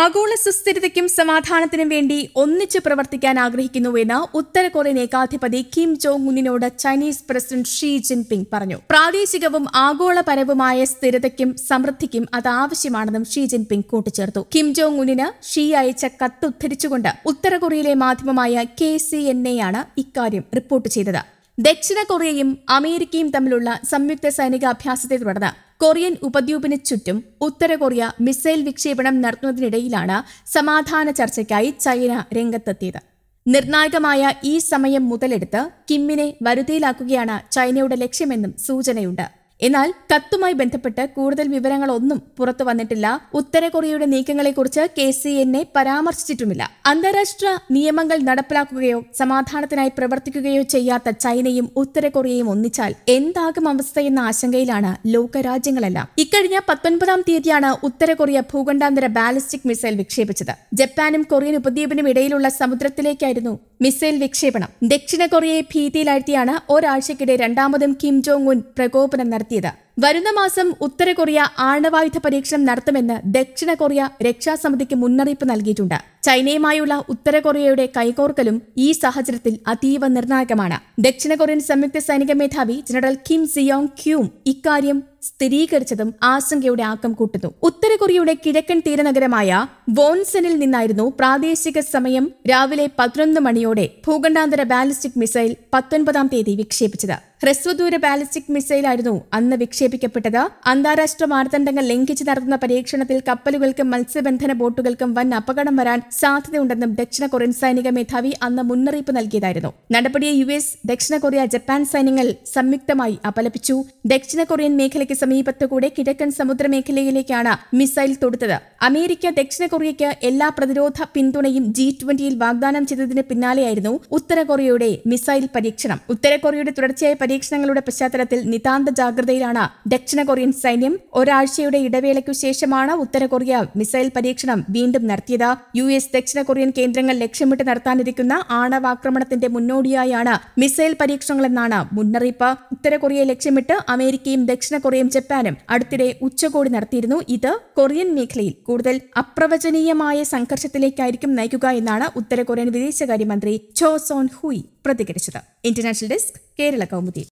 ആഗോള സുസ്ഥിരതയ്ക്കും സമാധാനത്തിനും വേണ്ടി ഒന്നിച്ചു പ്രവർത്തിക്കാൻ ആഗ്രഹിക്കുന്നുവെന്ന് ഉത്തര കൊറിയൻ ഏകാധിപതി കിം ജോങ് ഉന്നിനോട് ചൈനീസ് പ്രസിഡന്റ് ഷീ ജിൻപിങ് പറഞ്ഞു പ്രാദേശികവും ആഗോളപരവുമായ സ്ഥിരതയ്ക്കും സമൃദ്ധിക്കും അത് ആവശ്യമാണെന്നും ഷീ ജിൻപിങ് കൂട്ടിച്ചേർത്തു കിം ജോങ് ഉന്നിന് ഷീ അയച്ച കത്ത് ഉദ്ധരിച്ചുകൊണ്ട് ഉത്തര കൊറിയയിലെ മാധ്യമമായ കെ സി എൻ ആണ് ഇക്കാര്യം റിപ്പോർട്ട് ചെയ്തത് ദക്ഷിണ കൊറിയയും അമേരിക്കയും തമ്മിലുള്ള സംയുക്ത സൈനികാഭ്യാസത്തെ തുടർന്ന് കൊറിയൻ ഉപദ്വീപിന് ചുറ്റും ഉത്തര കൊറിയ മിസൈൽ വിക്ഷേപണം നടത്തുന്നതിനിടയിലാണ് സമാധാന ചർച്ചയ്ക്കായി ചൈന രംഗത്തെത്തിയത് നിർണായകമായ ഈ സമയം മുതലെടുത്ത് കിമ്മിനെ വരുതിയിലാക്കുകയാണ് ചൈനയുടെ ലക്ഷ്യമെന്നും സൂചനയുണ്ട് എന്നാൽ കത്തുമായി ബന്ധപ്പെട്ട് കൂടുതൽ വിവരങ്ങളൊന്നും പുറത്തു വന്നിട്ടില്ല ഉത്തര കൊറിയയുടെ നീക്കങ്ങളെക്കുറിച്ച് കെ സി എന്നെ പരാമർശിച്ചിട്ടുമില്ല അന്താരാഷ്ട്ര നിയമങ്ങൾ നടപ്പിലാക്കുകയോ സമാധാനത്തിനായി പ്രവർത്തിക്കുകയോ ചെയ്യാത്ത ചൈനയും ഉത്തര കൊറിയയും ഒന്നിച്ചാൽ എന്താകും അവസ്ഥയെന്ന ആശങ്കയിലാണ് ലോകരാജ്യങ്ങളെല്ലാം ഇക്കഴിഞ്ഞ പത്തൊൻപതാം തീയതിയാണ് ഉത്തര കൊറിയ ഭൂഖണ്ഡാന്തര ബാലിസ്റ്റിക് മിസൈൽ വിക്ഷേപിച്ചത് ജപ്പാനും കൊറിയൻ ഉപദ്വീപിനും ഇടയിലുള്ള സമുദ്രത്തിലേക്കായിരുന്നു മിസൈൽ വിക്ഷേപണം ദക്ഷിണ കൊറിയയെ ഭീതിയിലാഴ്ത്തിയാണ് ഒരാഴ്ചക്കിടെ രണ്ടാമതും കിം ജോങ് ഉൻ പ്രകോപനം നടത്തി 地的。വരുന്ന മാസം ഉത്തര കൊറിയ ആണവായുധ പരീക്ഷണം നടത്തുമെന്ന് ദക്ഷിണ കൊറിയ രക്ഷാസമിതിക്ക് മുന്നറിയിപ്പ് നൽകിയിട്ടുണ്ട് ചൈനയുമായുള്ള ഉത്തര കൊറിയയുടെ കൈകോർക്കലും ഈ സാഹചര്യത്തിൽ അതീവ നിർണായകമാണ് ദക്ഷിണ കൊറിയൻ സംയുക്ത സൈനിക മേധാവി ജനറൽ കിം സിയോങ് ക്യൂം ഇക്കാര്യം സ്ഥിരീകരിച്ചതും ആശങ്കയുടെ ആക്കം കൂട്ടുന്നു ഉത്തര കൊറിയയുടെ കിഴക്കൻ തീരനഗരമായ വോൺസനിൽ നിന്നായിരുന്നു പ്രാദേശിക സമയം രാവിലെ പതിനൊന്ന് മണിയോടെ ഭൂഖണ്ഡാന്തര ബാലിസ്റ്റിക് മിസൈൽ പത്തൊൻപതാം തീയതി വിക്ഷേപിച്ചത് ഹ്രസ്വദൂര ബാലിസ്റ്റിക് മിസൈലായിരുന്നു അന്ന് വിക്ഷേപിച്ചത് നിക്ഷേപിക്കപ്പെട്ടത് അന്താരാഷ്ട്ര മാനദണ്ഡങ്ങൾ ലംഘിച്ച് നടത്തുന്ന പരീക്ഷണത്തിൽ കപ്പലുകൾക്കും മത്സ്യബന്ധന ബോട്ടുകൾക്കും വൻ അപകടം വരാൻ സാധ്യതയുണ്ടെന്നും ദക്ഷിണ കൊറിയൻ സൈനിക മേധാവി അന്ന് മുന്നറിയിപ്പ് നൽകിയതായിരുന്നു നടപടിയെ യു എസ് ദക്ഷിണ കൊറിയ ജപ്പാൻ സൈന്യങ്ങൾ സംയുക്തമായി അപലപിച്ചു ദക്ഷിണ കൊറിയൻ മേഖലയ്ക്ക് സമീപത്തുകൂടെ കിഴക്കൻ സമുദ്ര മേഖലയിലേക്കാണ് മിസൈൽ തൊടുത്തത് അമേരിക്ക ദക്ഷിണ കൊറിയയ്ക്ക് എല്ലാ പ്രതിരോധ പിന്തുണയും ജി ട്വന്റിയിൽ വാഗ്ദാനം ചെയ്തതിന് പിന്നാലെയായിരുന്നു ഉത്തര കൊറിയയുടെ മിസൈൽ പരീക്ഷണം ഉത്തര കൊറിയയുടെ തുടർച്ചയായ പരീക്ഷണങ്ങളുടെ പശ്ചാത്തലത്തിൽ നിതാന്ത ജാഗ്രതയിലാണ് ദക്ഷിണ കൊറിയൻ സൈന്യം ഒരാഴ്ചയുടെ ഇടവേളയ്ക്കു ശേഷമാണ് ഉത്തര കൊറിയ മിസൈൽ പരീക്ഷണം വീണ്ടും നടത്തിയത് യു എസ് ദക്ഷിണ കൊറിയൻ കേന്ദ്രങ്ങൾ ലക്ഷ്യമിട്ട് നടത്താനിരിക്കുന്ന ആണവാക്രമണത്തിന്റെ മുന്നോടിയായാണ് മിസൈൽ പരീക്ഷണങ്ങളെന്നാണ് മുന്നറിയിപ്പ് ഉത്തര കൊറിയയെ ലക്ഷ്യമിട്ട് അമേരിക്കയും ദക്ഷിണ കൊറിയയും ജപ്പാനും അടുത്തിടെ ഉച്ചകോടി നടത്തിയിരുന്നു ഇത് കൊറിയൻ മേഖലയിൽ കൂടുതൽ അപ്രവചനീയമായ സംഘർഷത്തിലേക്കായിരിക്കും നയിക്കുക എന്നാണ് ഉത്തര കൊറിയൻ വിദേശകാര്യമന്ത്രി ചോ സോൺ ഹുയി പ്രതികരിച്ചത് ഇന്റർനാഷണൽ ഡെസ്ക് കേരള കൗമുദി